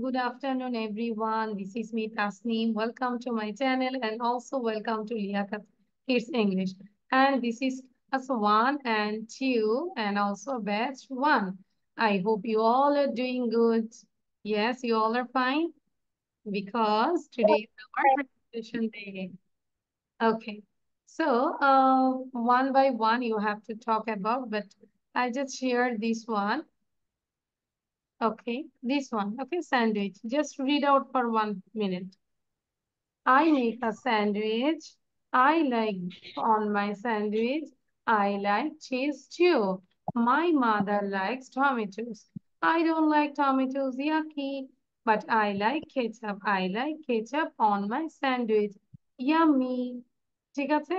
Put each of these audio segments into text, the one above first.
Good afternoon, everyone. This is me, Tasneem. Welcome to my channel and also welcome to Liaquat Kids English. And this is class one and two and also batch one. I hope you all are doing good. Yes, you all are fine because today is our presentation day. Okay, so uh, one by one you have to talk about, but I just shared this one. Okay, this one. Okay, sandwich. Just read out for one minute. I make a sandwich. I like on my sandwich. I like cheese too. My mother likes tomatoes. I don't like tomatoes, yucky. But I like ketchup. I like ketchup on my sandwich. Yummy. ঠিক আছে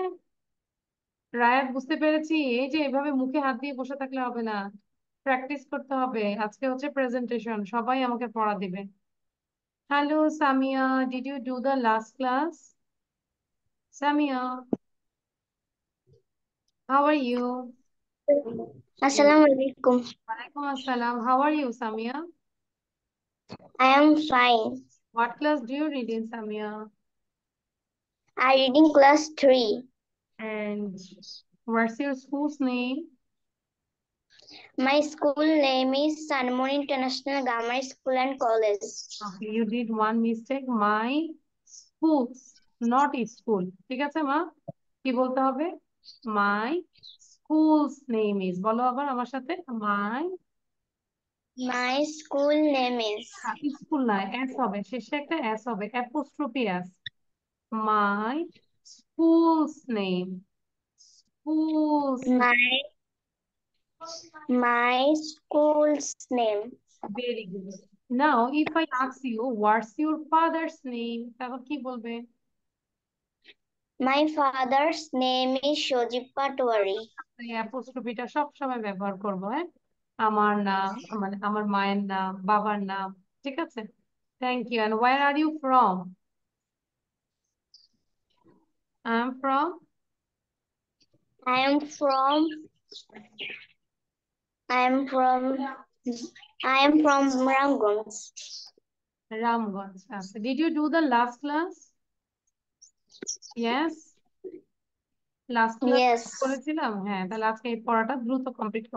রায়াত বুঝতে পেরেছি এই যে এভাবে মুখে হাত দিয়ে বসে থাকলে হবে না প্র্যাকটিস করতে হবে আজকে হচ্ছে প্রেজেন্টেশন সবাই আমাকে পড়া দিবে hello Samia did you do the last class Samia how are you আসসালামু আলাইকুম ওয়ালাইকুম আসসালাম how are you Samia I am fine what class do you read in Samia I reading class class 3. And what's your school's name? My school name is Sanmon International Grammar School and College. Okay, you did one mistake. My school, not school. ঠিক আছে মা কি বলতে হবে my school's name is বলো আবার আমার সাথে my my school name is school না এস হবে শেষে একটা এস হবে apostrophe S my school's name school's my name. My school's name. Very good. Now, if I ask you, what's your father's name? My father's name is Shojip Patwari. I am Thank you. And where are you from? I'm from? I am from I'm from I'm from Ramgons. Ramgons. Ah. Did you do the last class? Yes. Last class. Yes. Yeah, the last part of Bruto complete.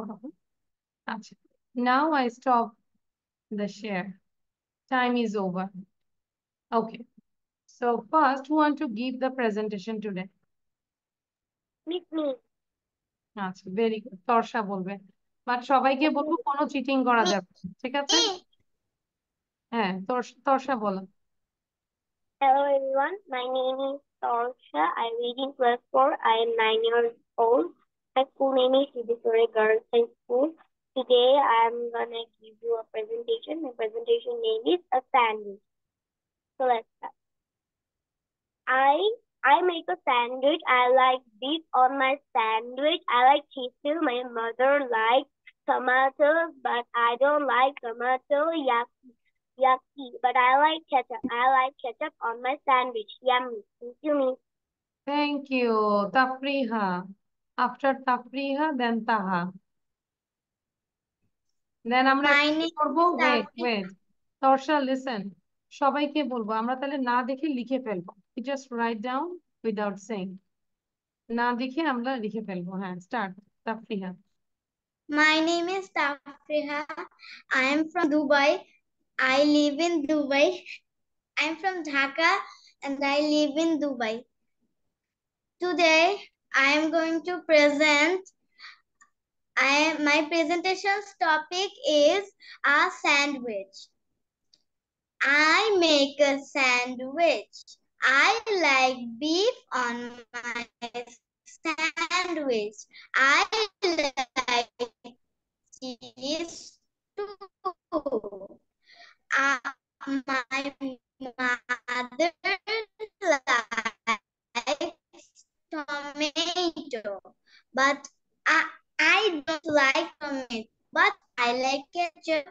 Now I stop the share. Time is over. Okay. So first, who want to give the presentation today? Meet me. Achha, very good. Torsha Bolbe. But সবাইকে বলবো কোনো cheating করা যাবে ঠিক আছে হ্যাঁ তর্ষা বলো Hello everyone, my name is Torsha. I read in class 4. I am 9 years old. My school name is Hibisore Girls High School. Today I am going to give you a presentation. My presentation name is A Sandwich. So let's start. I I make a sandwich. I like beef on my sandwich. I like cheese too. My mother likes tomatoes, but I don't like tomato yucky, Yucky, but I like ketchup. I like ketchup on my sandwich. Yummy. Thank you, me. Thank you. Tafriha. After Tafriha, then Taha. Then I'm আমরা করবো wait wait Torsha, listen Shabai ke সবাইকে বলবো আমরা na dekhi likhe লিখে You just write down without saying না দেখে আমরা likhe ফেলবো Start. Tafriha. Tafriha. My name is Tafriha. I am from Dubai. I live in Dubai. I am from Dhaka and I live in Dubai. Today, I am going to present I, my presentation's topic is a sandwich. I make a sandwich. I like beef on my sandwich. I like cheese too. Uh, my mother likes tomato, but I, I don't like tomato, but I like ketchup.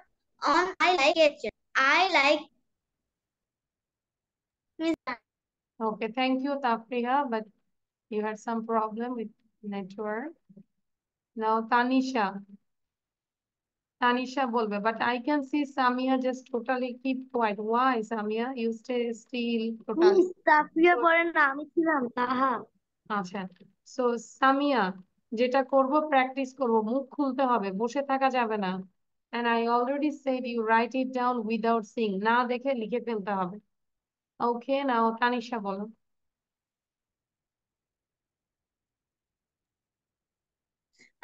On I like ketchup. I like Okay, thank you, Tafriha. But You had some problem with network. Now Tanisha. Tanisha bolbe, but I can see Samia just totally keep quiet. Why Samia? You stay still totally. Safiya বলে না আমি ছিলাম তাহা আচ্ছা so Samia যেটা করব practice করব মুখ খুলতে হবে বসে থাকা যাবে না and I already said you write it down without seeing Na dekhe likhe ফেলতে হবে ওকে নাও তানিশা বলো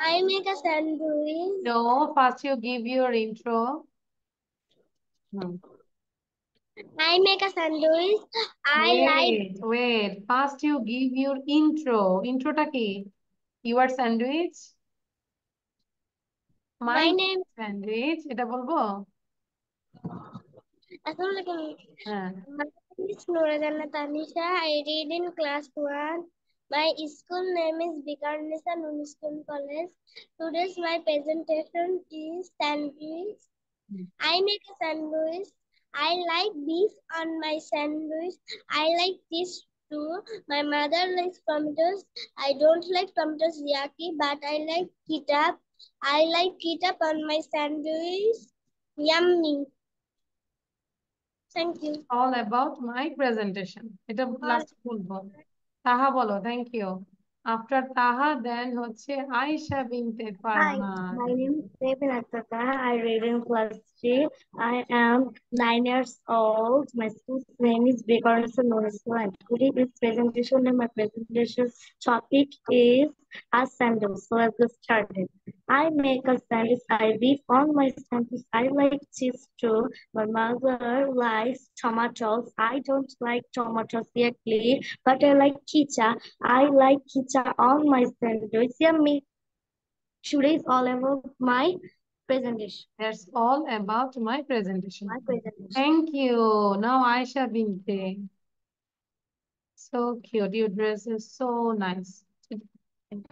I make a sandwich. No, first you give your intro. Hmm. I make a sandwich. I wait, like. Wait, first you give your intro. Intro ta ki? Your sandwich. My, My name sandwich. Eta bolbo. Assalamualaikum. Huh. My name is Nora Jannat Anisha. I read in class one. My school name is Vikarnesa Noon School College. Today's my presentation is sandwich. Hmm. I make a sandwich. I like beef on my sandwich. I like this too. My mother likes tomatoes. I don't like tomatoes yaki, but I like ketchup. I like ketchup on my sandwich. Yummy. Thank you. All about my presentation. It a last full তাহা বলো thank you after তাহা দেন হচ্ছে Ayesha Binte Parva my name is Devin Akhtar Taha. I read in class 3. I am 9 years old. My school's name is Bekarnasa Nurislan. Today this presentation and my presentation topic is Assam. So let's get started. I make a sandwich, I beat on my sandwich, I like cheese too, My mother likes tomatoes. I don't like tomatoes exactly, but I like kicha. I like kicha on my sandwich. Yummy. Today is all about my presentation. That's all about my presentation. My presentation. Thank you. Now Aisha Binte. So cute. Your dress is so nice.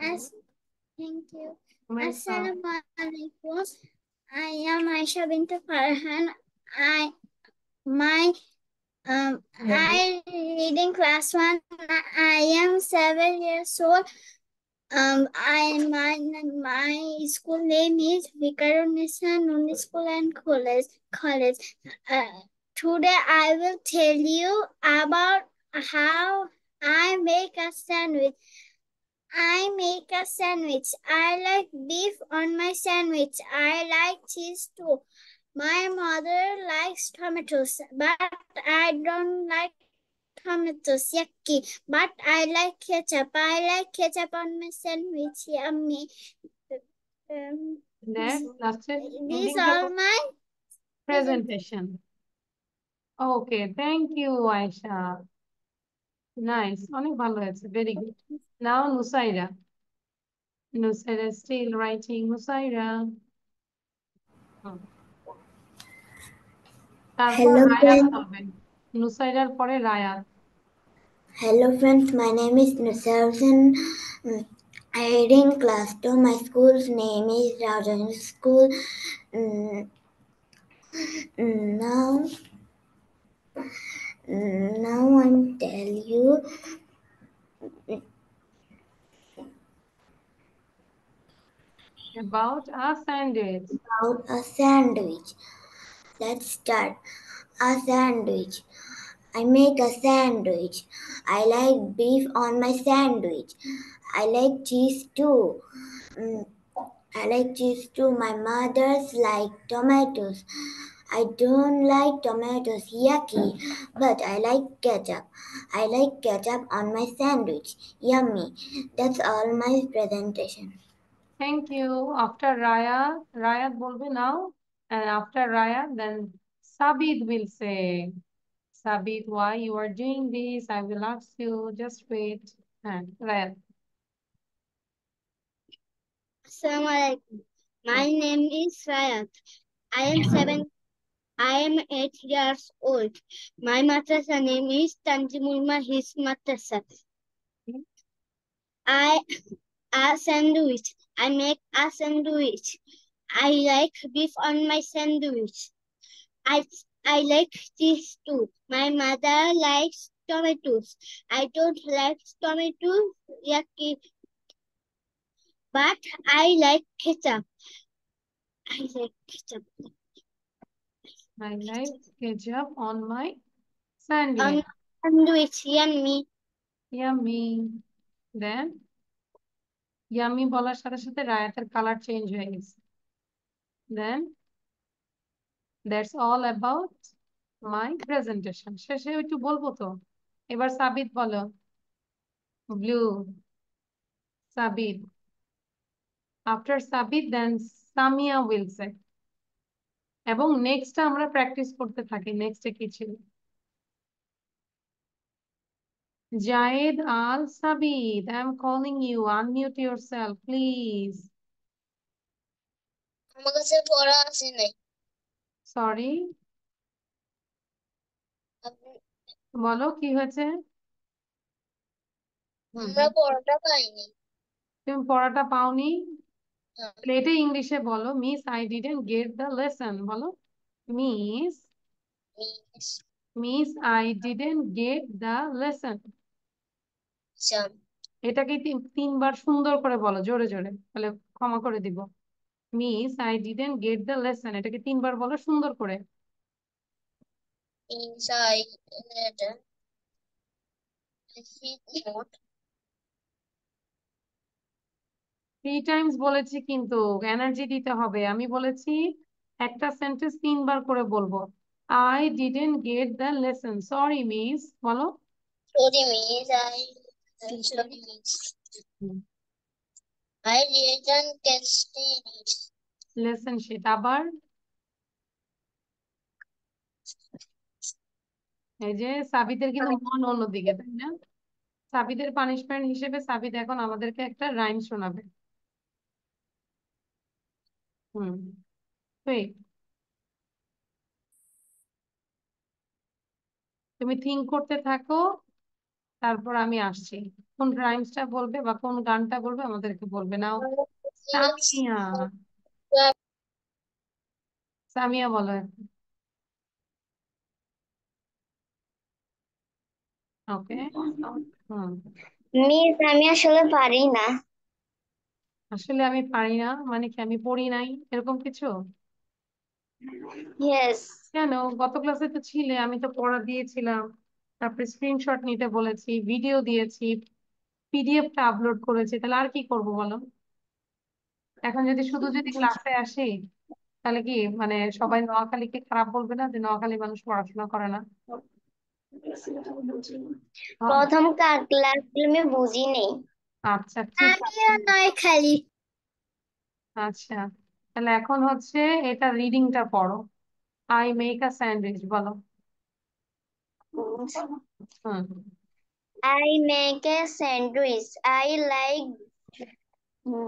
Yes. Thank you. Assalamu I am Aisha bint Farhan. I my um yeah. I read in class one. I am seven years old. Um, I my my school name is Vikarunisa Nuni School and College. College. Uh, today I will tell you about how I make a sandwich. I make a sandwich. I like beef on my sandwich. I like cheese too. My mother likes tomatoes, but I don't like tomatoes. Yucky. But I like ketchup. I like ketchup on my sandwich. Yummy. Um, These are my presentation. Okay, thank you, Aisha. Nice. Only one words. Very good. Now Nusaira. Nusaira still writing Nusaira. Hello, Nusairar Raya. Hello friends, my name is Nusairan. I read in class 2. My school's name is Rajan School. Mm, mm, now, mm, now I'm tell you About a sandwich. About a sandwich. Let's start. A sandwich. I make a sandwich. I like beef on my sandwich. I like cheese too. Mm, I like cheese too. My mother's like tomatoes. I don't like tomatoes, yucky, but I like ketchup. I like ketchup on my sandwich, yummy. That's all my presentation. Thank you. After Raya, Raya will be now. And after Raya, then Sabid will say, Sabid, why you are doing this? I will ask you. Just wait. And Raya. Assalamualaikum. My name is Rayat. I am seven. I am eight years old. My mother's name is Tanjimul Mahis Madrasa. Hmm. I a sandwich. I make a sandwich. I like beef on my sandwich. I I like cheese too. My mother likes tomatoes. I don't like tomatoes yucky. But I like ketchup. I like ketchup. I like ketchup on my sandwich. On sandwich, yummy. Yummy. Then yummy বলার সাথে সাথে রায়াতের colour change হয়ে গেছে then that's all about my presentation শেষে একটু বলবো তো এবার সাবিত বলো blue Sabit after Sabit then Samia will say এবং নেক্সটটা আমরা প্র্যাকটিস করতে থাকি নেক্সটে কি ছিল Jaid Al Sabid, I'm calling you. Unmute yourself, please. Sorry. Sorry বলো কি হয়েছে তুমি পড়াটা পাওনি এটা হ্যাঁ। ইংলিশে বলো miss I didn't get the lesson বলো miss miss I didn't get the lesson আচ্ছা এটাকে তিনবার সুন্দর করে বলো জোরে জোরে তাহলে ক্ষমা করে দিব miss I didn't get the lesson এটাকে তিনবার বলো সুন্দর করে থ্রি টাইমস বলেছি কিন্তু এনার্জি দিতে হবে আমি বলেছি একটা সেন্টেন্স তিনবার করে বলবো I didn't get the lesson sorry miss বলো সরি মিস আই I এই যে কিন্তু মন অন্যদিকে তাই না পানিশমেন্ট হিসেবে সাবিত এখন আমাদেরকে একটা রাইম শোনাবে হুম তুমি থিঙ্ক করতে থাকো তারপর আমি আসছি কোন রাইমসটা বলবে বা কোন গানটা বলবে আমাদেরকে বলবে নাও সামিয়া সামিয়া বলো ওকে হুম আমি আসলে পারি না আসলে আমি পারি না মানে কি আমি পড়ি নাই এরকম কিছু কেন গত ক্লাসে তো ছিলে আমি তো পড়া দিয়েছিলাম তারপরে স্ক্রিনশট নিতে বলেছি ভিডিও দিয়েছি পিডিএফটা আপলোড করেছি তাহলে আর কি করব বলো এখন যদি শুধু যদি ক্লাসে আসি তাহলে কি মানে সবাই নোয়াখালীকে খারাপ বলবে না যে নোয়াখালী মানুষ পড়াশোনা করে না প্রথম ক্লাস আমি বুঝি নেই আচ্ছা ঠিক আছে আচ্ছা তাহলে এখন হচ্ছে এটা রিডিংটা পড়ো আই মেক আ স্যান্ডউইচ বলো I make a sandwich. I like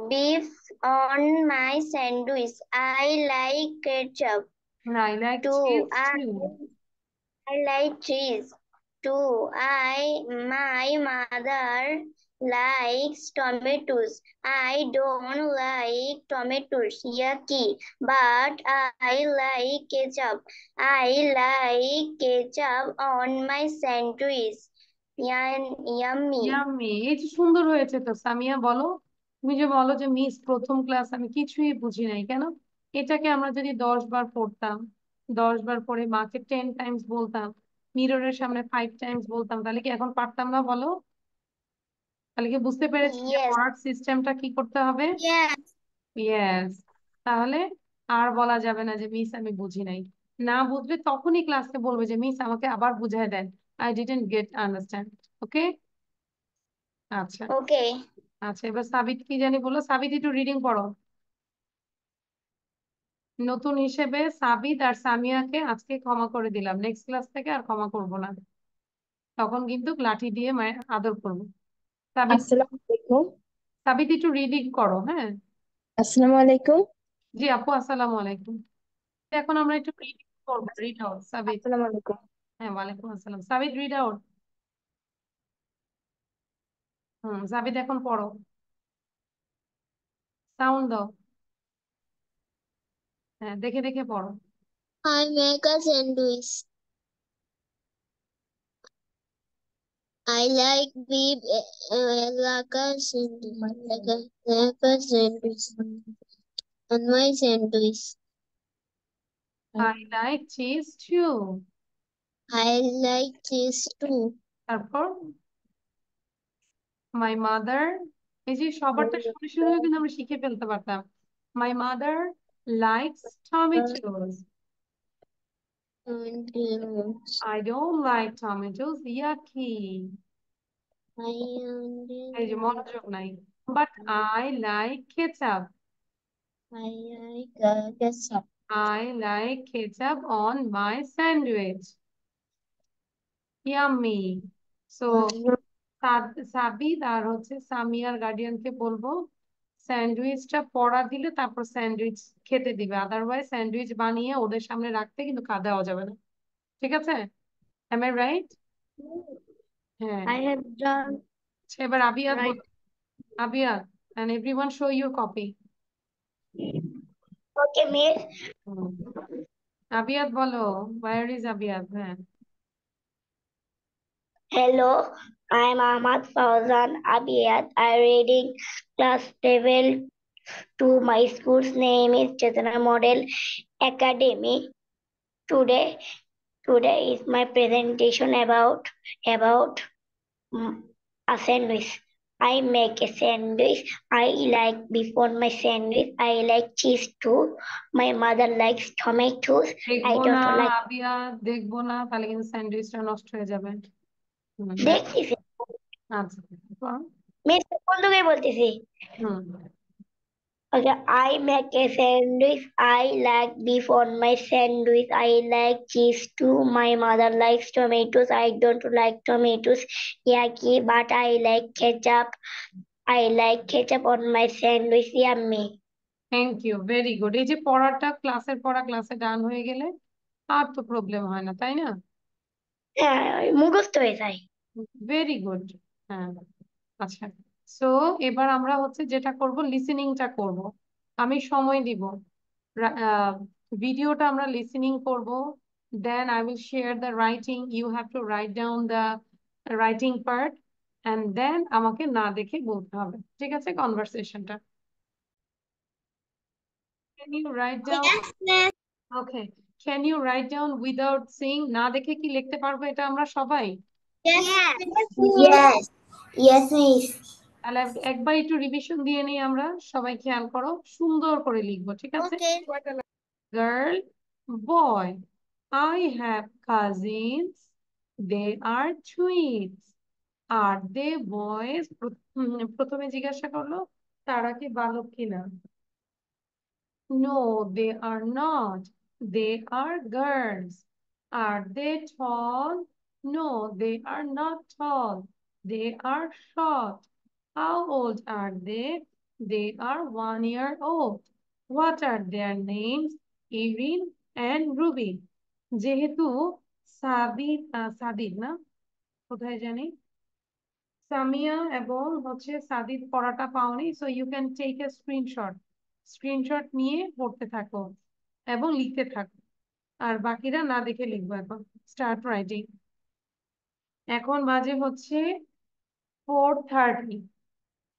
beef on my sandwich. I like ketchup. I like cheese too. I like cheese too. I my mother likes tomatoes. I don't like tomatoes. Yucky. But I like ketchup. I like ketchup on my sandwich. Yummy. Yummy. এই যে সুন্দর হয়েছে তো সামিয়া বলো তুমি যে বলো যে মিস প্রথম ক্লাস আমি কিছুই বুঝি নাই কেন এটাকে আমরা যদি দশ বার পড়তাম দশ বার পড়ে মাকে টেন টাইমস বলতাম মিররের সামনে ফাইভ টাইমস বলতাম তাহলে কি এখন পারতাম না বলো তাহলে কি বুঝতে পেরেছি যে ওয়ার্ড সিস্টেমটা কি করতে হবে ইয়েস তাহলে আর বলা যাবে না যে মিস আমি বুঝি নাই না বুঝলে তখনই ক্লাসকে বলবে যে মিস আমাকে আবার বুঝাই দেন I didn't get understand okay আচ্ছা ওকে আচ্ছা এবার সাবিত কি জানি বলো সাবিত একটু রিডিং পড়ো নতুন হিসেবে সাবিত আর সামিয়াকে আজকে ক্ষমা করে দিলাম নেক্সট ক্লাস থেকে আর ক্ষমা করব না তখন কিন্তু লাঠি দিয়ে মায়ের আদর করবো সাবিত একটু রিডিং করো হ্যাঁ আসসালামু আলাইকুম জি আপু আসসালামু আলাইকুম এখন আমরা একটু রিডিং রিড আউট সাবিত আসসালামু আলাইকুম হ্যাঁ ওয়ালাইকুম আসসালাম সাবিত রিড আউট হুম সাবিত এখন পড়ো সাউন্ড দাও হ্যাঁ দেখে দেখে পড়ো I like beef alaka sandwich. sandwich. And my sandwich. I like cheese too. I like cheese too. তারপর মাই মাদার এই যে সবার তো শুনে শুনে কিন্তু আমরা শিখে ফেলতে পারতাম my mother likes tomatoes tomatoes. I don't like tomatoes. Yucky. I only এই যে মনোযোগ নাই but I like ketchup. I like ketchup. I like ketchup on my sandwich. Yummy. So, সাবি তার হচ্ছে guardian ke bolbo. স্যান্ডউইচটা পড়া দিলে তারপর স্যান্ডউইচ খেতে দিবে আদারওয়াইজ স্যান্ডউইচ বানিয়ে ওদের সামনে রাখতে কিন্তু দেওয়া যাবে না ঠিক আছে am হ্যাঁ আচ্ছা, এবার Abiyad right. Abiyad and everyone show your copy okay miss বলো where হ্যাঁ hello I'm Ahmad Fauzan Abiyat. I'm reading class level 2. My school's name is Chetana Model Academy. Today, today is my presentation about about mm, a sandwich. I make a sandwich. I like before my sandwich. I like cheese too. My mother likes tomatoes. I don't like. দেখবো না তাহলে কিন্তু স্যান্ডউইচটা নষ্ট হয়ে মেয়ের আচ্ছা, বন্ধুকে বলতেছি okay I make a sandwich I like beef on my sandwich I like cheese too my mother likes tomatoes I don't like tomatoes yucky but I like ketchup I like ketchup on my sandwich yummy thank you very good এই যে পড়াটা ক্লাসের পড়া ক্লাসে ডান হয়ে গেলে আর তো problem হয় না তাই না হ্যাঁ মুখস্থ হয়ে যায় ভেরি গুড হ্যাঁ আচ্ছা তো এবার আমরা হচ্ছে যেটা করব লিসেনিংটা করব আমি সময় দিব ভিডিওটা আমরা লিসেনিং করব then I will share the writing you have to write down the writing part and then আমাকে না দেখে বলতে হবে ঠিক আছে কনভারসেশনটা Can you write down? Yes, okay. Can you write down without না দেখে কি লিখতে পারবো এটা আমরা সবাই? Yes. Yes. yes. Yes miss তাহলে একবার একটু রিভিশন দিয়ে নিই আমরা সবাই খেয়াল করো সুন্দর করে লিখবো ঠিক আছে girl boy I have cousins they are twins are they boys প্রথমে জিজ্ঞাসা করলো তারা কি বালক কিনা no they are not they are girls are they tall no they are not tall They are short. How old are they? They are one year old. What are their names? Erin and Ruby. যেহেতু সাবিদ সাদিদ না কোথায় জানি সামিয়া এবং হচ্ছে সাদিদ পড়াটা পাওনি so you can take a screenshot screenshot নিয়ে পড়তে থাকো এবং লিখতে থাকো আর বাকিরা না দেখে লিখবো এখন স্টার্ট রাইটিং এখন বাজে হচ্ছে ফোর থার্টি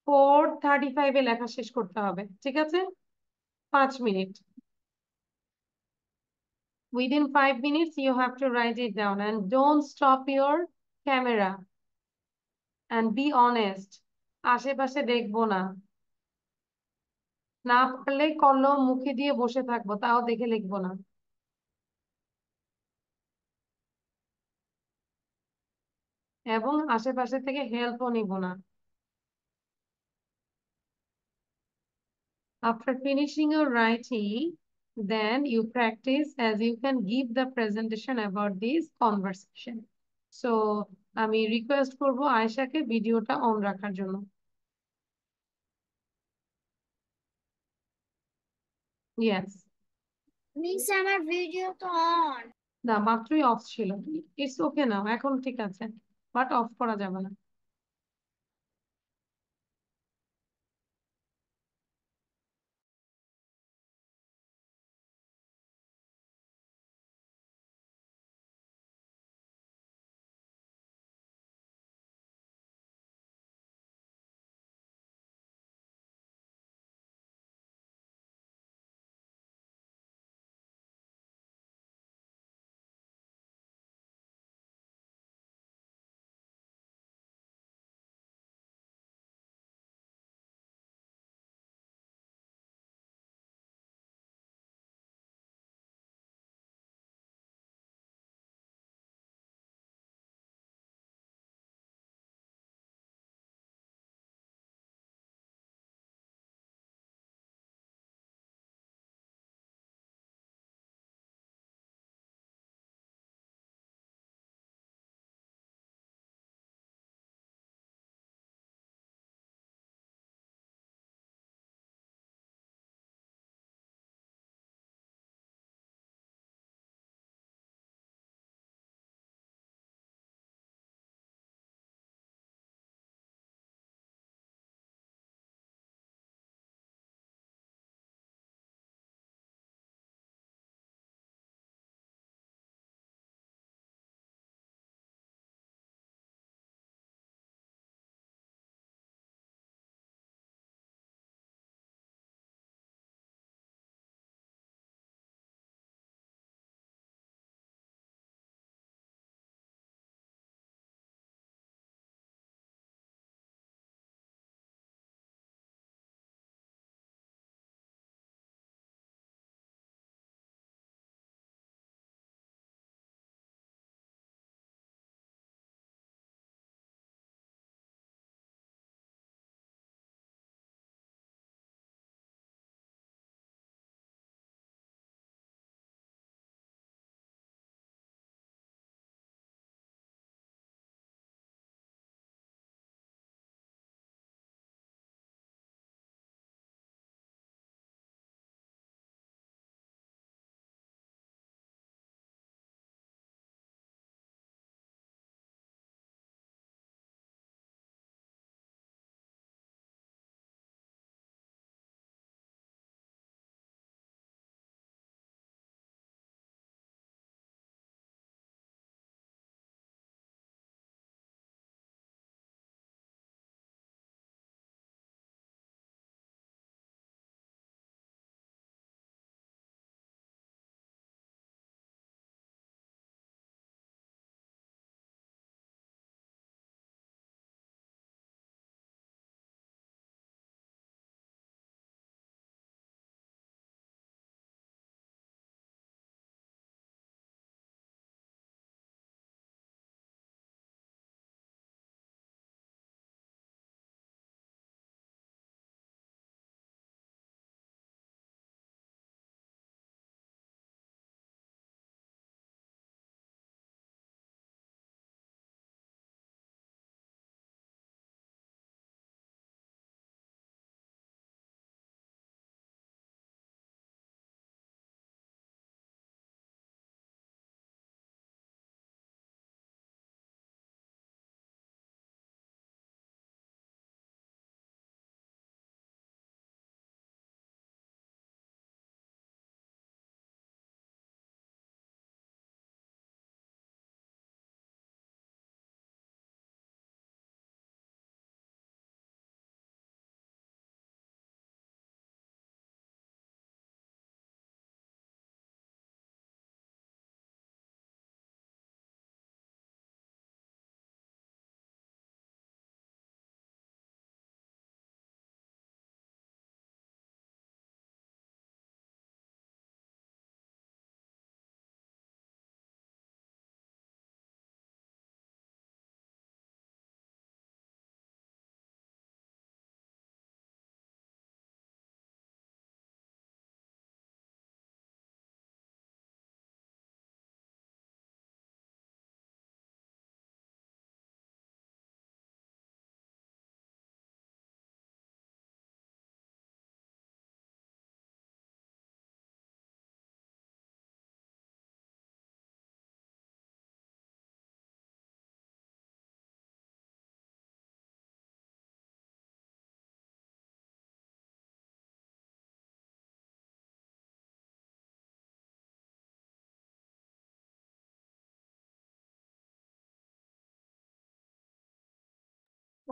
ফোর থার্টি লেখা শেষ করতে হবে ঠিক আছে পাঁচ minute within five minute you have to write it down and don't stop your camera and be honest আশেপাশে দেখবো না না পারলে কলম মুখে দিয়ে বসে থাকবো তাও দেখে লিখবো না এবং আশেপাশে থেকে হেল্প ও নিব না after finishing your writing then you practice as you can give the presentation about this conversation so আমি রিকোয়েস্ট করব আয়েশাকে ভিডিওটা অন রাখার জন্য ইয়েস না মাত্রই অফ ছিল ইটস ওকে নাও এখন ঠিক আছে বাট অফ করা যাবে না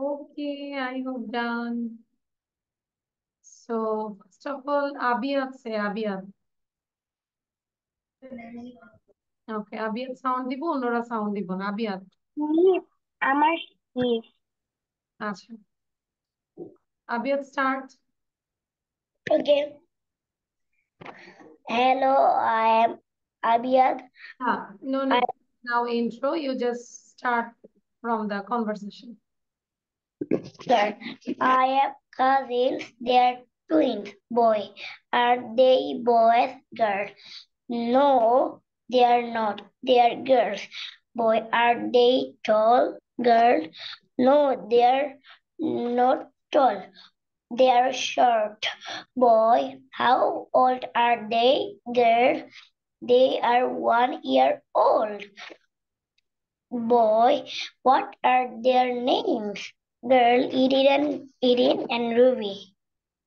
Okay, I have done. So, first of all, Abhiyat say Abhiyat. Okay, Abhiyat sound দিব অন্যরা sound দিব না Abhiyat. আমার yes. আচ্ছা। Abhiyat start. Okay. Hello, I am Abhiyat. Ah, no, no. I... Now intro, you just start from the conversation. I have cousins. They are twins, boy. Are they boys, girls? No, they are not. They are girls. Boy, are they tall, girl? No, they are not tall. They are short. Boy, how old are they, girl? They are one year old. Boy, what are their names? girl, Eden, Eden and Ruby.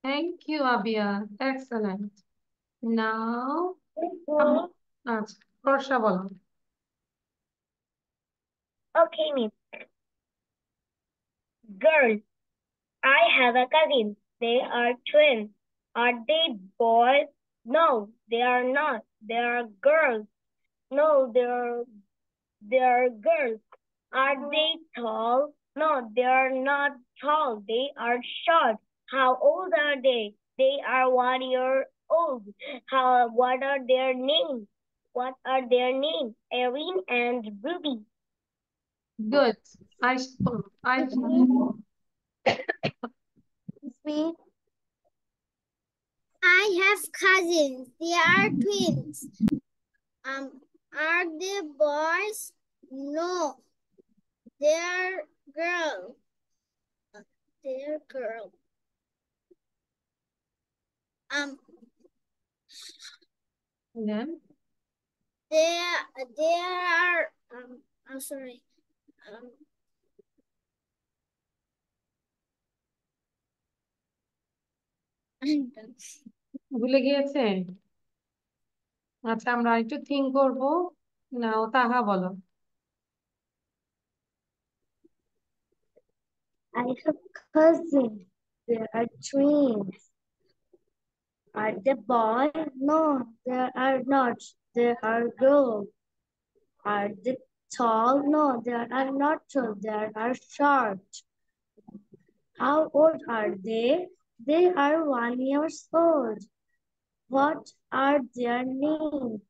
Thank you, Abia. Excellent. Now, first, বর্ষা বলো Okay, miss. Girl, I have a cousin. They are twins. Are they boys? No, they are not. They are girls. No, they are they are girls. Are mm-hmm. they tall? No, they are not tall. They are short. How old are they? They are one year old. How, what are their names? What are their names? Erin and Ruby. Good. I I me. I have cousins. They are twins. Um, are they boys? No. They're girl. Dear girl. Um. Then. There, there are. Um, I'm sorry. Um. ভুলে গিয়েছেন আচ্ছা আমরা একটু think করবো না ও তাহা বলো I have cousins. There are twins. Are they boys? No, there are not. There are girls. Are they tall? No, there are not tall. There are short. How old are they? They are one years old. What are their names?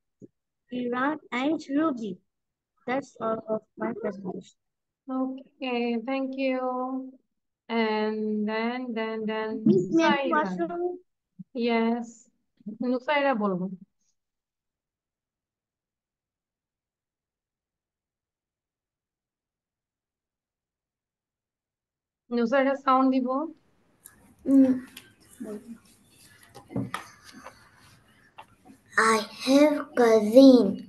Iran and Ruby. That's all of my presentation. Okay, thank you. And then, then, then. Miss Nusaira. Yes. Nusaira bolbo. Nusaira sound dibo. I have cousin.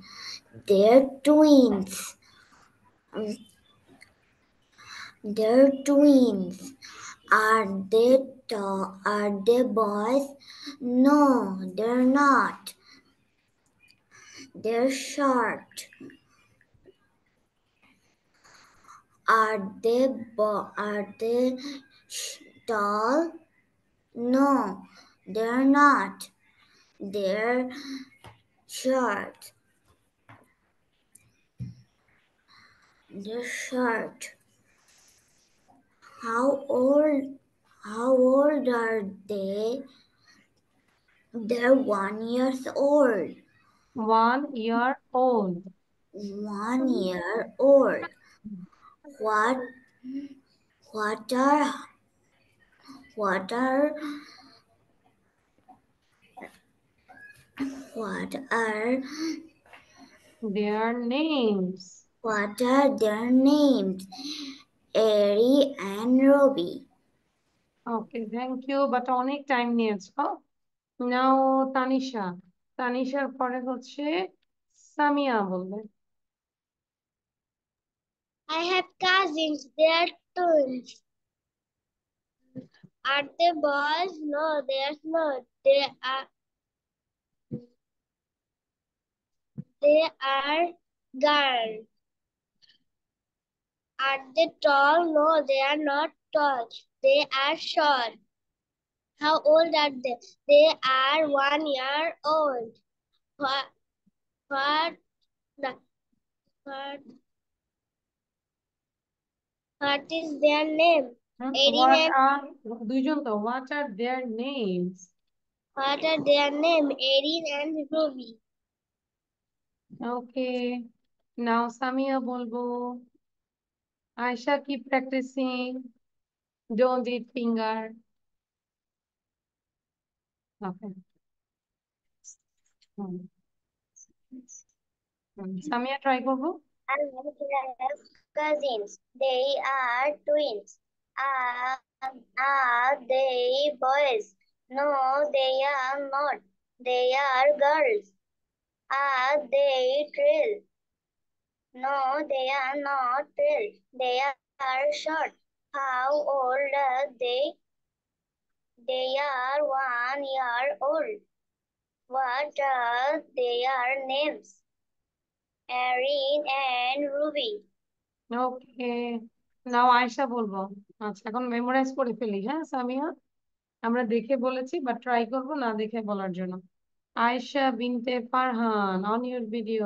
They're twins. They're twins. Are they tall? Are they boys? No, they're not. They're short. Are they bo- are they tall? No, they're not. They're short. They're short. How old how old are they? They're one years old. One year old. One year old. What what are what are what are their names? What are their names? Ari and Robbie. Okay, thank you. But অনেক time নিয়েছো। Now tanisha তানিশার পরে হচ্ছে সামিয়া বলবে। I have cousins. They are twins. Are they boys? No, they are not. They are they are girls. Are they tall? No, they are not tall. They are short. How old are they? They are one year old. What? What? What? What is their name? What are what are their names? What are their name? Erin and Ruby. Okay. Now Samia Bolbo. Aisha, keep practicing. Don't eat finger. Okay. Hmm. Hmm. Samia, try go. Cousins. They are twins. Are, uh, are uh, they boys? No, they are not. They are girls. Are uh, they thrilled? No, they are not tall. They are short. How old are they? They are one year old. What are their names? Erin and Ruby. Okay. নাও আয়সা বলবো আচ্ছা এখন memorise করে ফেলি হ্যাঁ সামিয়া আমরা দেখে বলেছি বা ট্রাই করব না দেখে বলার জন্য Ayesha Binte Farhan on your video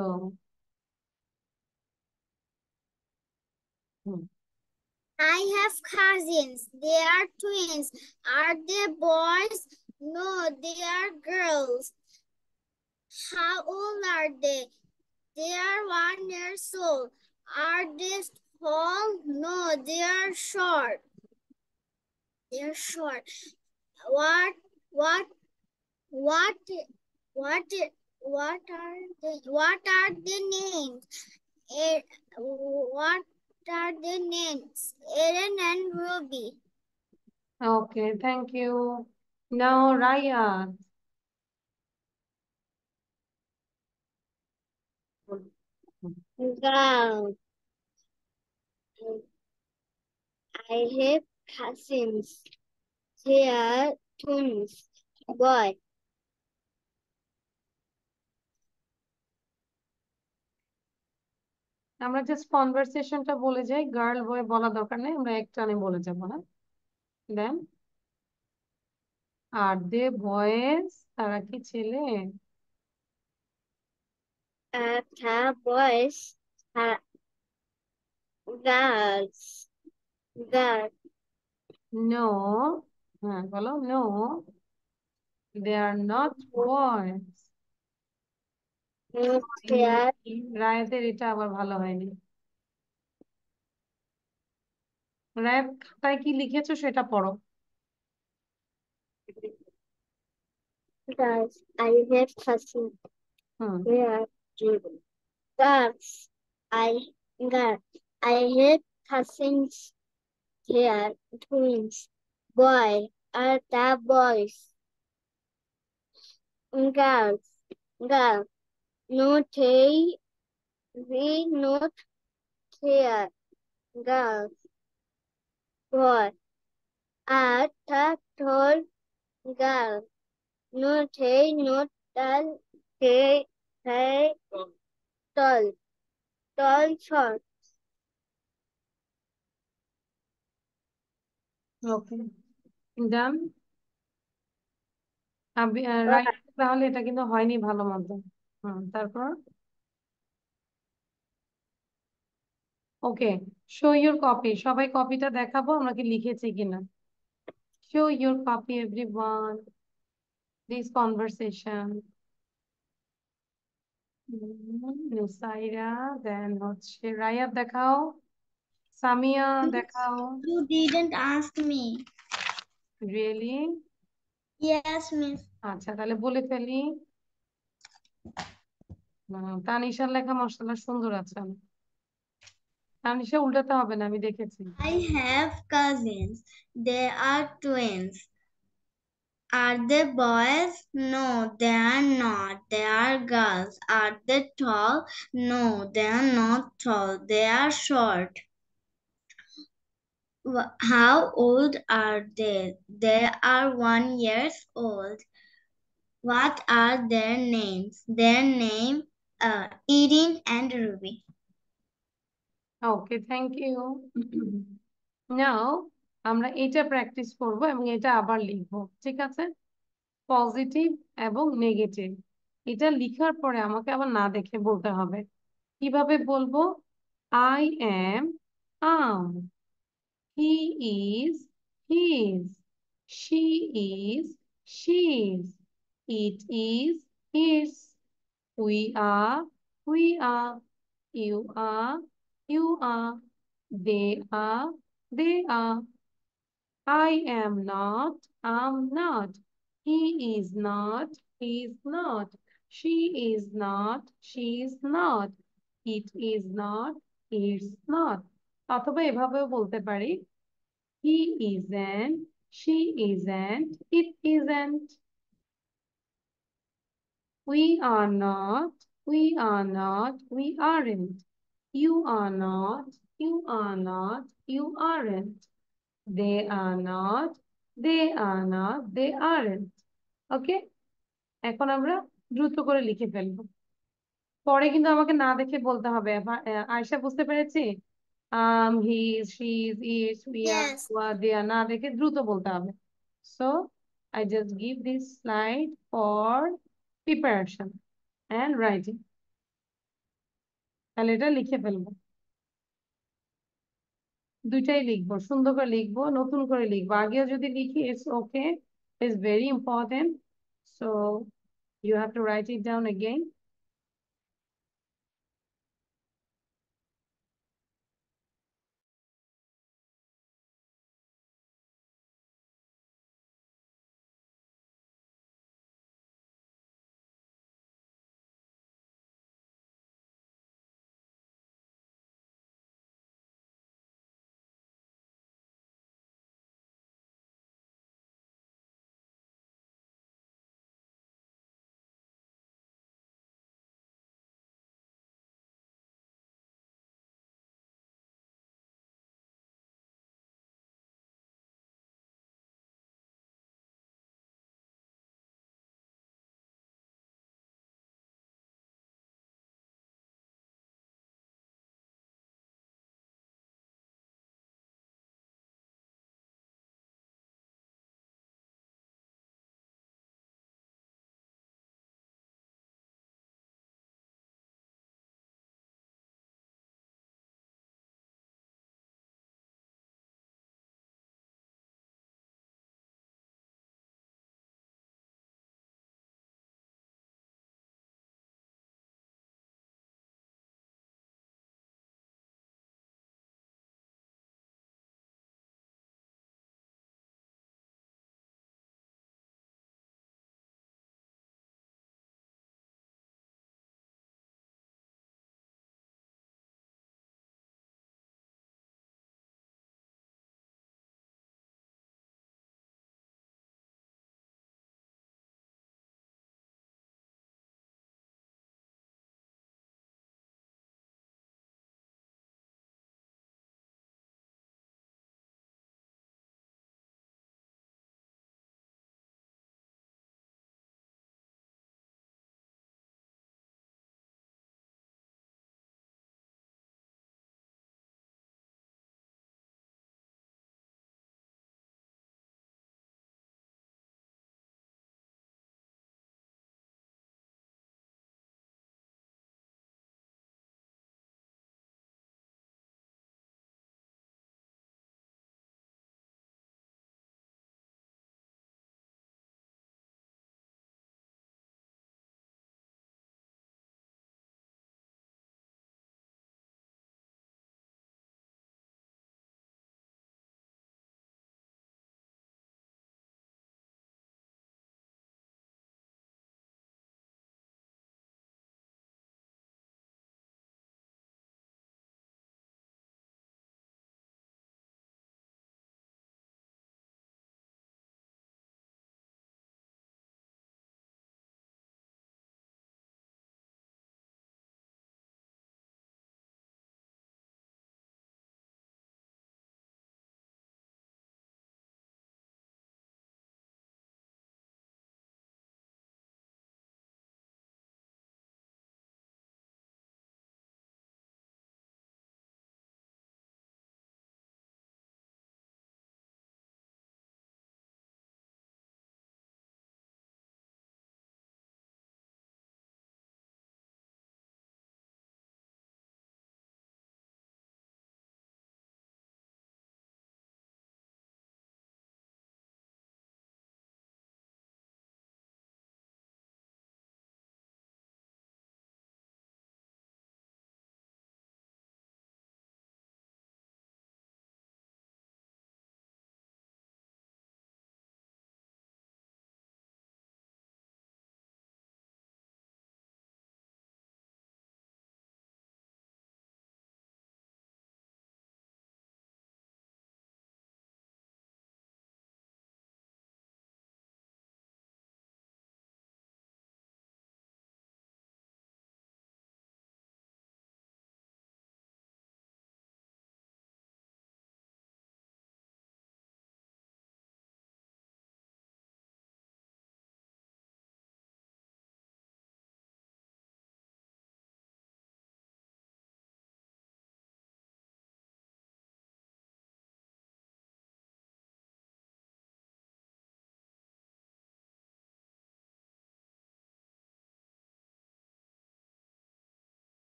Hmm. I have cousins. They are twins. Are they boys? No, they are girls. How old are they? They are one year old. Are they tall? No, they are short. They are short. What, what, what, what, what are they, what are the names? Eh, what are the names? Aaron and Ruby. Okay, thank you. Now, Raya. Wow. I have cousins. They are twins, boy আমরা just কনভারসেশনটা বলে যাই girl boy বলা দরকার নেই আমরা একটা একটানে বলে যাবো না হ্যাঁ? দেন আর দে বয়েজ তারা কি ছেলে তারা বয়েজ গার্লস গার্ল নো হ্যাঁ বলো no they are not boys রায়াতের এটা আবার ভালো হয়নি রায়াত খাতায় কি লিখেছো সেটা পড়ো Guys, I have fashion. Hmm. Yeah, driven. Guys, I got I have cousins here, twins. Boy are the boys. Girls, girls, not Notate, we not care, girls. for at a tall girl. not Notate, not tall, they, they, tall, tall, short. okay ডান আমি right তাহলে এটা কিন্তু হয়নি ভালো মতো তারপর ওকে show your copy সবাই কপিটা দেখাবো আমরা কি লিখেছি কিনা show your copy everyone this conversation Nusaira then হচ্ছে রায়াত দেখাও সামিয়া দেখাও you didn't ask me really yes miss আচ্ছা তাহলে বলে ফেলি তানিশার লেখা মশলা সুন্দর আছে তানিশা উল্টাতে হবে না আমি দেখেছি I have cousins. They are twins. Are they boys? No, they are not. They are girls. Are they tall? No, they are not tall. They are short. How old are they? They are one years old. What are their names? Their name uh, Erin and Ruby. Okay, thank you. Now, আমরা এটা practice করব এবং এটা আবার লিখব ঠিক আছে Positive এবং negative. এটা লিখার পরে আমাকে আবার না দেখে বলতে হবে কিভাবে বলবো I am I'm he is he's she is she's It is is. We are, we are. You are, you are. They are, they are. I am not, I'm not. He is not, he's not. She is not, she's not. It is not, it's not. অথবা এভাবেও বলতে পারি He isn't, she isn't, it isn't. We are not, we are not, we aren't. You are not, you are not, you aren't. They are not, they are not, they aren't. Okay? এখন আমরা দ্রুত করে লিখে ফেলব পরে কিন্তু আমাকে না দেখে বলতে হবে আয়সা বুঝতে পেরেছি um he is she is it we yes. are they are না দেখে দ্রুত বলতে হবে so I just give this slide for preparation and writing তাহলে এটা লিখে ফেলবো দুইটাই লিখবো সুন্দর করে লিখবো নতুন করে লিখবো আগেও যদি লিখি it's okay it's very important so you have to write it down again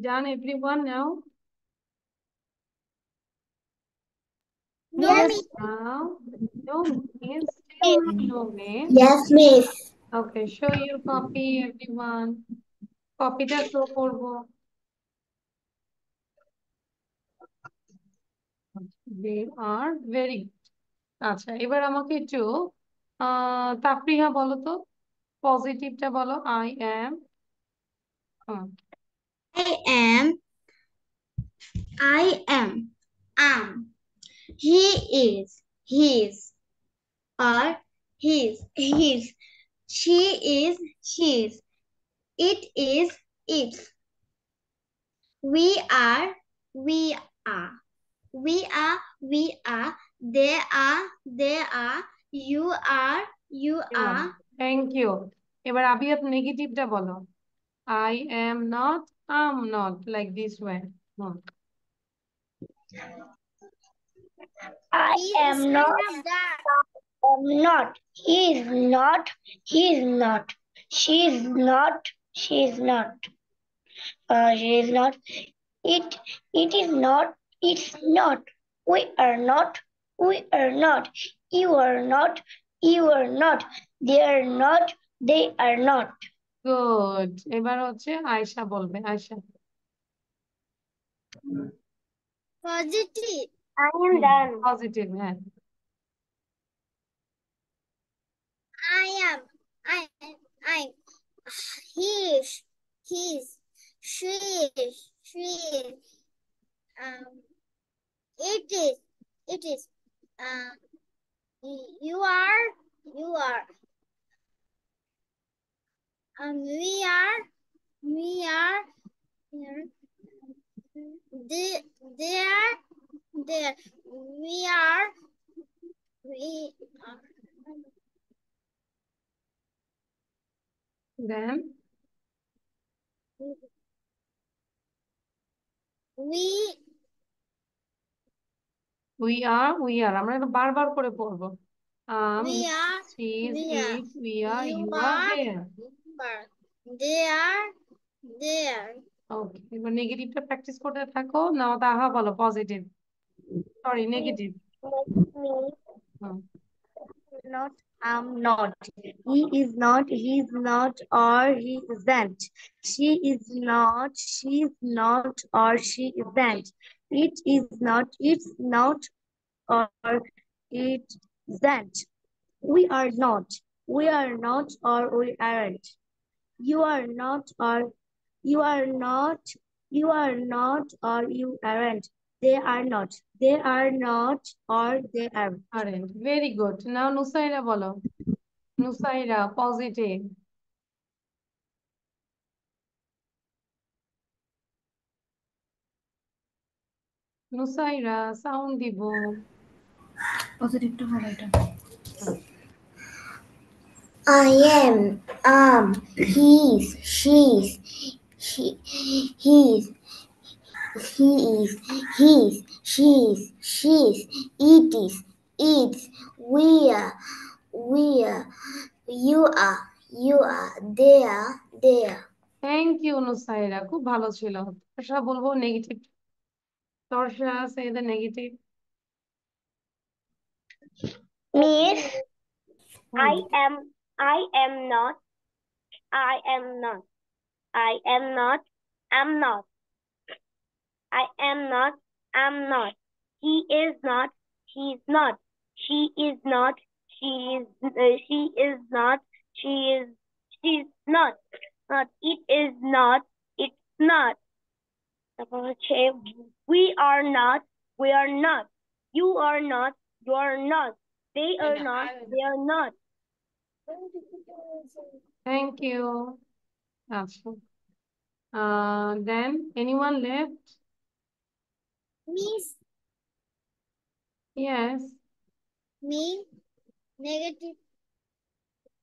Done everyone now? Yes. Now, no, yes, no, miss. Yes, miss. Okay, show your copy, everyone. Copy the show for They are very good. আচ্ছা এবার আমাকে একটু too. তাফরিহা বলো positive, পজিটিভটা বলো I Oh. I am. I am. Am. He is. His. Or his. His. She is. His. It is. Its. We are. We are. We are. We are. They are. They are. You are. You are. Thank you. এবার আবিয়াত নেগেটিভটা বলো I am not, I'm not, like this way. Not. I am not, I'm not, he is not, he is not, she is not, she is not, uh, she is not, it, it is not, it's not, we are not, we are not, you are not, you are not, they are not, they are not. Good এবার হচ্ছে আয়শা বলবে Ayesha positive I am done positive হ্যাঁ I am I I he's he's um it is it is uh, you are you are and we are we are here the, there there we are we are them we we are we are আমরা এটা বারবার করে পড়বো um we are, she is we are, it, we are you, you are, are there they are there. Okay. এবার নেগেটিভটা practice করতে থাকো নাও তাহা বলো positive. Sorry, negative. not am not he is not he is not or he isn't she is not she is not or she isn't it is not it's not or it isn't we are not we are not or we aren't you are not or you are not, you are not or you aren't. They are not. They are not or they are. Aren't. Very good. Now Nusaira bolo. Nusaira, positive. Nusaira, sound dibo. Positive to I am, um, he's, she's, he, he's, he is, he's, she's, she's, it is, it's, we are, we are, you are, you are, they are, they are. Thank you Nusaira খুব ভালো ছিল তর্ষা বলবো negative Torsha say the negative miss I am I am not. I am not. I am not. I'm not. I am not. I'm not. He is not. He's not. She is not. She is. Uh, she is not. She is. She's not. Not. It is not. It's not. We are not. We are not. You are not. You are not. They are not. They are not. Thank you. Uh, then anyone left? Miss. Yes. Me. Negative.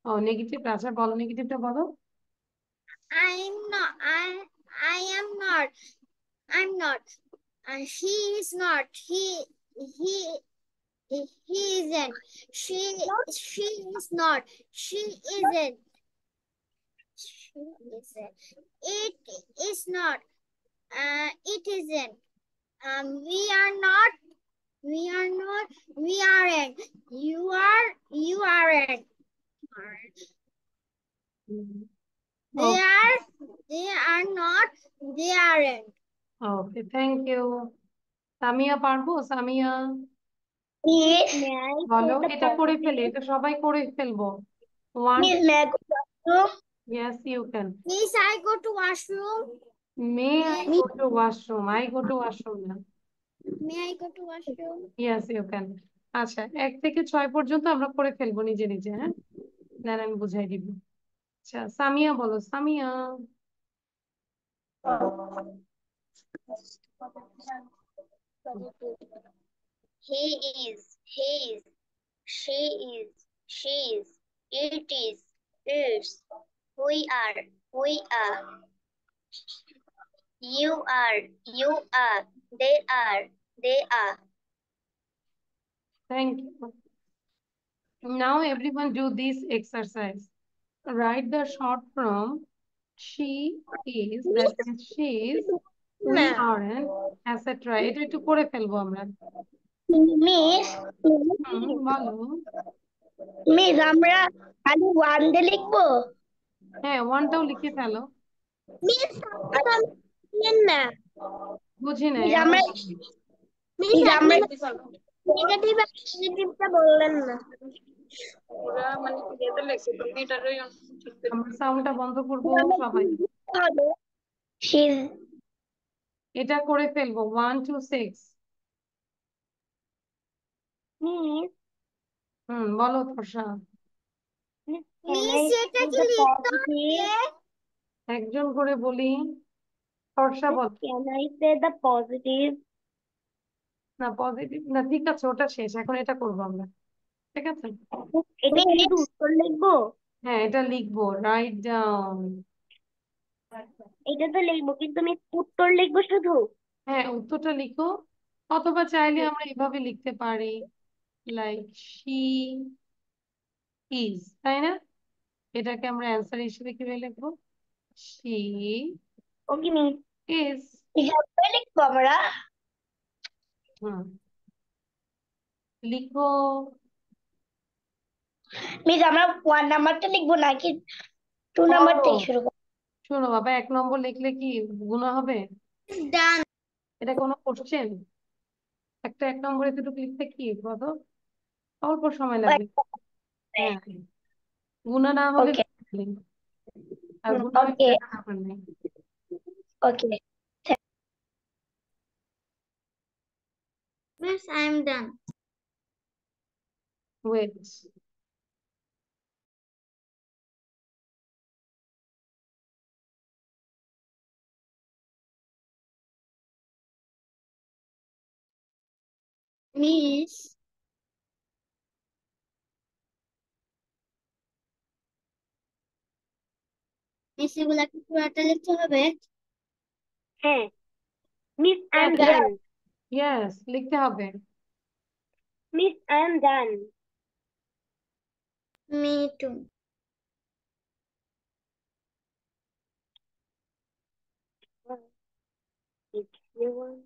Oh, negative answer. follow negative to follow. I'm not. I. I am not. I'm not. Uh, he is not. He. He he isn't. She she is not. She isn't. She isn't. It is not. Uh, it isn't. Um, we are not. We are not. We aren't. You are. You aren't. are Okay. They oh. are. They are not. They aren't. Okay. Thank you. Samia Parbo. Samia. বলো এটা করে ফেলে এটা সবাই করে ফেলবো I go to can I go to washroom. May I go to washroom I go to না May I go to washroom? You can আচ্ছা এক থেকে ছয় পর্যন্ত আমরা করে ফেলবো নিজে নিজে হ্যাঁ দেন আমি বুঝাই দিব আচ্ছা সামিয়া বলো Samia oh. He is, He is. She is, She is. It is, its. We are, we are. You are, you are. They are, they are. Thank you. Now everyone do this exercise. Write the short form. She is, that is she is, we aren't, etc. এটা to put a আমরা miss miss আমরা খালি one day লিখবো হ্যাঁ ওয়ানটাও লিখে ফেলো miss না বুঝি না আমরা মিস আমরা নেগেটিভ বললেন না সাউন্ডটা মানে বন্ধ সবাই এটা করে ফেলবো ওয়ান টু সিক্স হুম বলো একজন করে বলি বল পজিটিভ না পজিটিভ না ঠিক আছে ওটা শেষ এখন এটা করবো আমরা ঠিক আছে উত্তর লিখবো হ্যাঁ এটা লিখবো রাইট ডাউন এটা তো লিখবো কিন্তু আমি উত্তর লিখবো শুধু হ্যাঁ উত্তরটা লিখো অথবা চাইলে আমরা এভাবে লিখতে পারি like she is তাই না এটাকে আমরা অ্যান্সার হিসেবে কিভাবে লিখবো she okay is এভাবে লিখবো আমরা হুম লিখো মিস আমরা ওয়ান নাম্বারটা লিখবো নাকি টু নাম্বার থেকে শুরু করব শোনো বাবা এক নম্বর লিখলে কি গুণা হবে এটা কোনো কোশ্চেন একটা এক নম্বরে দুটো লিখতে কি বলো অল্প সময় লাগবে হ্যাঁ গুণা না হলে আর গুণা হলে ব্যাপার done. ওয়েট Miss, মিস এগুলা কি পুরাটা লিখতে হবে হ্যাঁ miss I am done yes লিখতে হবে miss I am done me too It's your one.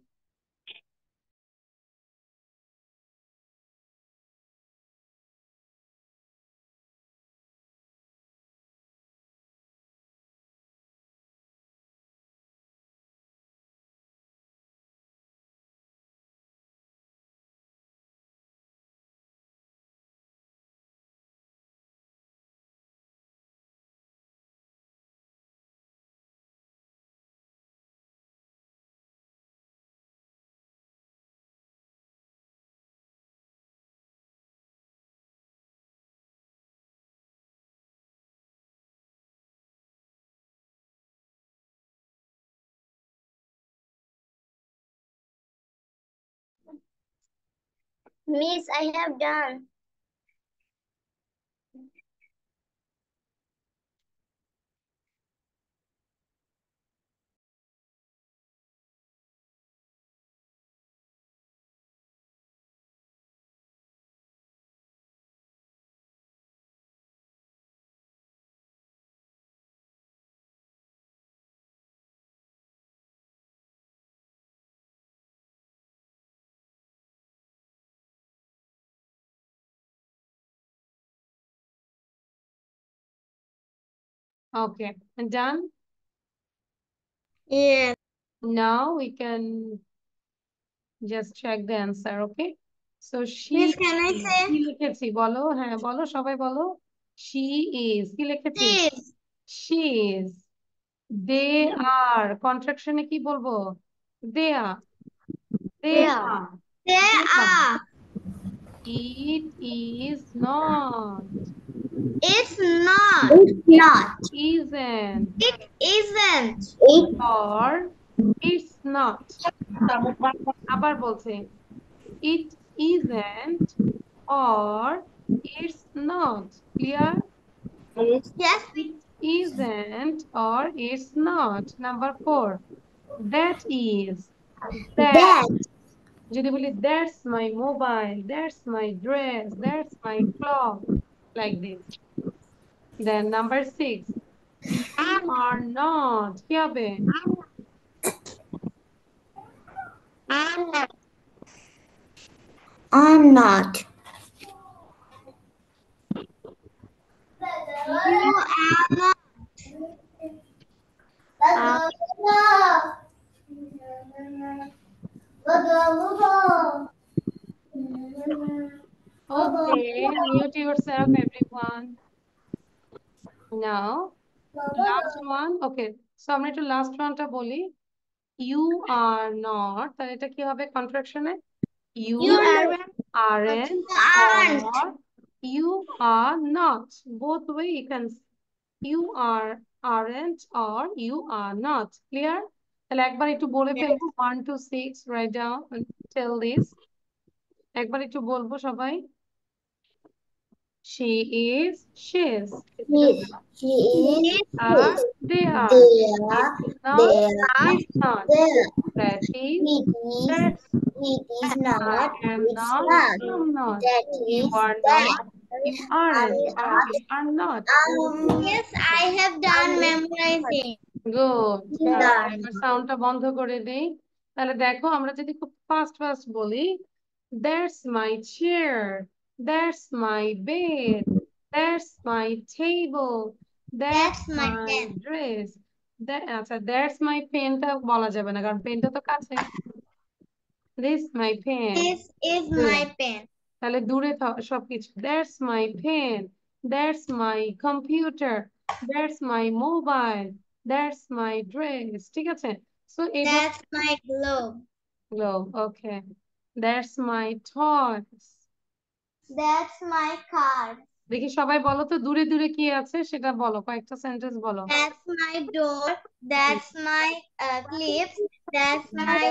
Miss, I have done. Okay, and done? Yeah. Now we can just check the answer, okay? So she Miss, can I say? কি লিখেছি বলো হ্যাঁ বলো সবাই বলো she is কি লিখেছি she is they are Contraction কি বলবো they are they They are. are They are. it is not It's not. It's not. Isn't. It isn't. It or it's not. আবার বলছে it isn't or it's not. Clear? Yes. It isn't or it's not. Number four. That is. That. that. that's my mobile, that's my dress, that's my clock, like mm-hmm. this. Then number six, am ah. or not, কি I'm not. I'm not. You are not. Okay, mute yourself, everyone. Now, last one. Okay, so I'm going to last one to bully. You are not. তাহলে এটা কি হবে কন্ট্রাকশনে? You, you are aren't aren't. you are not. Both way you can. You are aren't or you are not. Clear? Like to bully বলে one, two, six, write down and tell this. একবার একটু বলবো সবাই She is, she is. She, she is, are, they are. They are, not, they are, is not. That is, that it is not. I am not, not. I not. That is, are that. not. You are, I, you are not. Um, yes, I have done memorizing. Good. সাউন্ডটা বন্ধ করে দেই তাহলে দেখো আমরা যদি খুব fast fast বলি that's my chair There's my bed. There's my table. That's my, my dress. There, so there's my pen. This is my pen. This is my pen. This is my pen. There's my pen. There's my computer. There's my mobile. There's my dress. So it That's my glove. Glove. Okay. There's my toys. That's my car. দেখি সবাই বলো তো দূরে দূরে কি আছে সেটা বলো কয়েকটা সেন্টেন্স বলো That's my door. That's my uh, That's my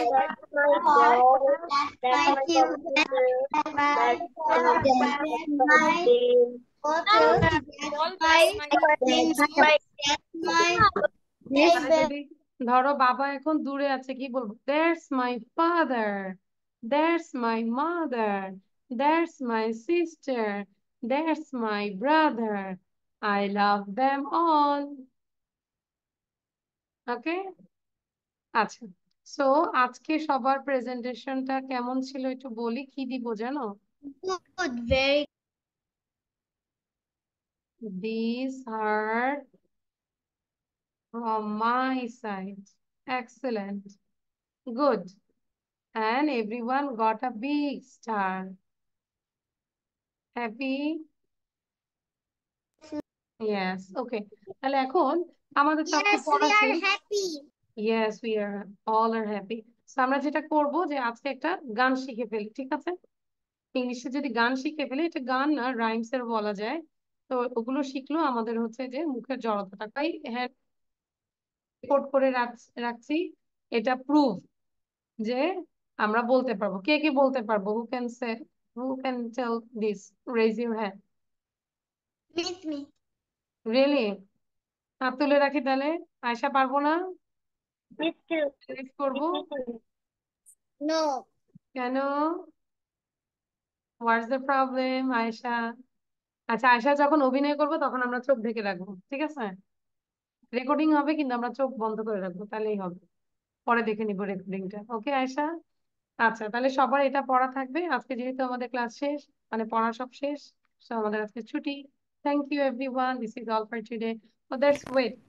ধরো বাবা এখন দূরে আছে কি বলবো that's my father that's my mother There's my sister. There's my brother. I love them all. Okay আচ্ছা সো আজকে সবার প্রেজেন্টেশনটা কেমন ছিল একটু বলি কি দিব জানো good very these are from my side excellent good and everyone got a big star happy yes okay তাহলে এখন আমাদের তো পড়া yes we are all are happy আমরা যেটা করব যে আজকে একটা গান শিখে ফেলি ঠিক আছে ইংলিশে যদি গান শিখে ফেলি এটা গান না রাইমস এর বলা যায় তো ওগুলো শিখলো আমাদের হচ্ছে যে মুখের জড়তাটা তাই হ্যাঁ রেকর্ড করে রাখছি এটা প্রুফ যে আমরা বলতে পারবো কে কে বলতে পারবো who can say Who can tell this? Raise your hand. Miss me. Really? হাত তুলে রাখি তাহলে আয়সা পারবো না করবো নো কেন হোয়াটস দ্য প্রবলেম আয়সা আচ্ছা আশা যখন অভিনয় করবো তখন আমরা চোখ ঢেকে রাখবো ঠিক আছে রেকর্ডিং হবে কিন্তু আমরা চোখ বন্ধ করে রাখবো তাহলেই হবে পরে দেখে নিবো রেকর্ডিংটা ওকে আয়সা আচ্ছা তাহলে সবার এটা পড়া থাকবে আজকে যেহেতু আমাদের ক্লাস শেষ মানে পড়া সব শেষ আমাদের আজকে ছুটি thank you everyone this is all for today oh that's wait